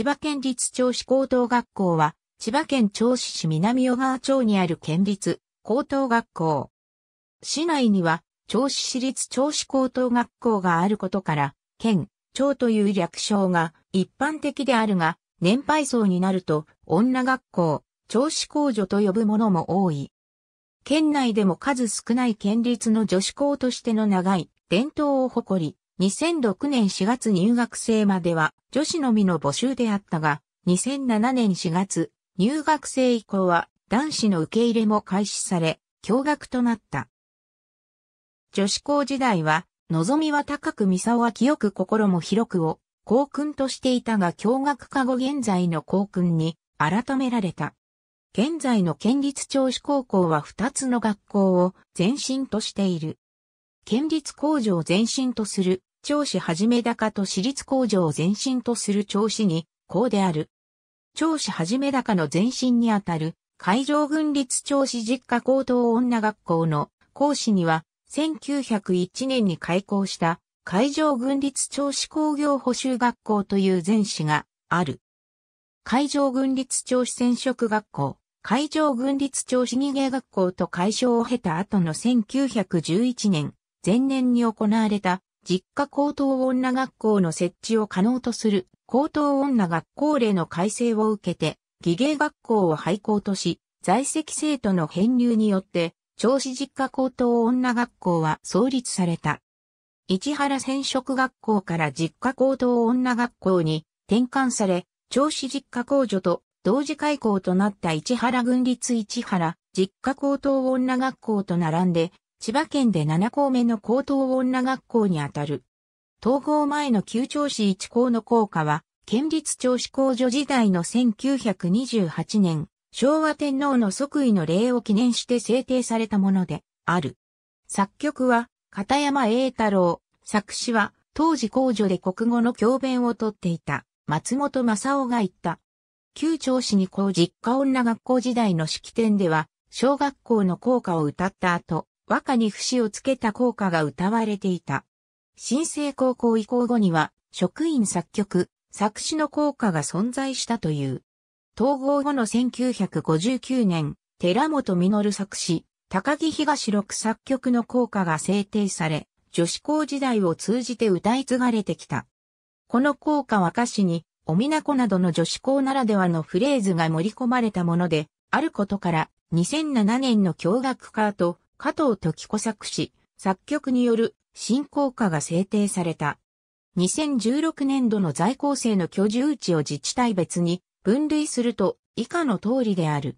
千葉県立銚子高等学校は、千葉県銚子市南小川町にある県立高等学校。市内には、銚子市立銚子高等学校があることから、県、町という略称が一般的であるが、年配層になると、女学校、調子工女と呼ぶものも多い。県内でも数少ない県立の女子校としての長い伝統を誇り、2006年4月入学生までは女子のみの募集であったが、2007年4月、入学生以降は男子の受け入れも開始され、驚愕となった。女子校時代は、望みは高く三沢は清く心も広くを、校訓としていたが驚愕化後現在の校訓に改められた。現在の県立調子高校は2つの学校を前身としている。県立工場を前身とする長子はじめ高と私立工場を前身とする長子に、こうである。長子はじめ高の前身にあたる、海上軍立長子実家高等女学校の講師には、1901年に開校した海上軍立長子工業補修学校という前史がある。海上軍立長子染色学校、海上軍立長子二芸学校と解消を経た後の1911年、前年に行われた実家高等女学校の設置を可能とする高等女学校令の改正を受けて、義芸学校を廃校とし、在籍生徒の編入によって、調子実家高等女学校は創立された。市原染色学校から実家高等女学校に転換され、調子実家公女と同時開校となった市原軍立市原実家高等女学校と並んで、千葉県で7校目の高等女学校にあたる。統合前の旧調子1校の校歌は、県立調子工女時代の1928年、昭和天皇の即位の礼を記念して制定されたもので、ある。作曲は、片山栄太郎、作詞は、当時工女で国語の教鞭をとっていた、松本正夫が言った。旧調子に校実家女学校時代の式典では、小学校の校歌を歌った後、和歌に節をつけた効果が歌われていた。新生高校移行後には、職員作曲、作詞の効果が存在したという。統合後の1959年、寺本実作詞、高木東六作曲の効果が制定され、女子校時代を通じて歌い継がれてきた。この効果は歌詞に、おみなこなどの女子校ならではのフレーズが盛り込まれたもので、あることから、2007年の驚愕カート、加藤時子作詞、作曲による振興歌が制定された。2016年度の在校生の居住地を自治体別に分類すると以下の通りである。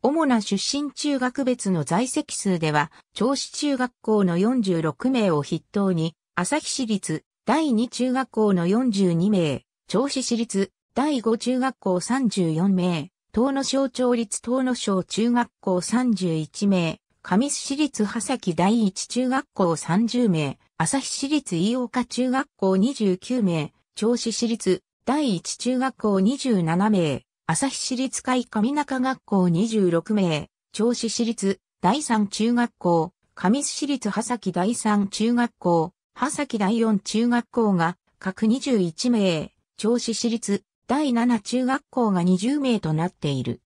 主な出身中学別の在籍数では、調子中学校の46名を筆頭に、旭市立第2中学校の42名、調子市立第5中学校34名、東野小町立東野小中学校31名、上市立波崎第一中学校30名、朝日市立飯岡中学校29名、銚子市立第一中学校27名、朝日市立海上中学校26名、銚子市立第三中学校、上市立波崎第三中学校、波崎第四中学校が各21名、銚子市立第七中学校が20名となっている。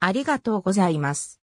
ありがとうございます。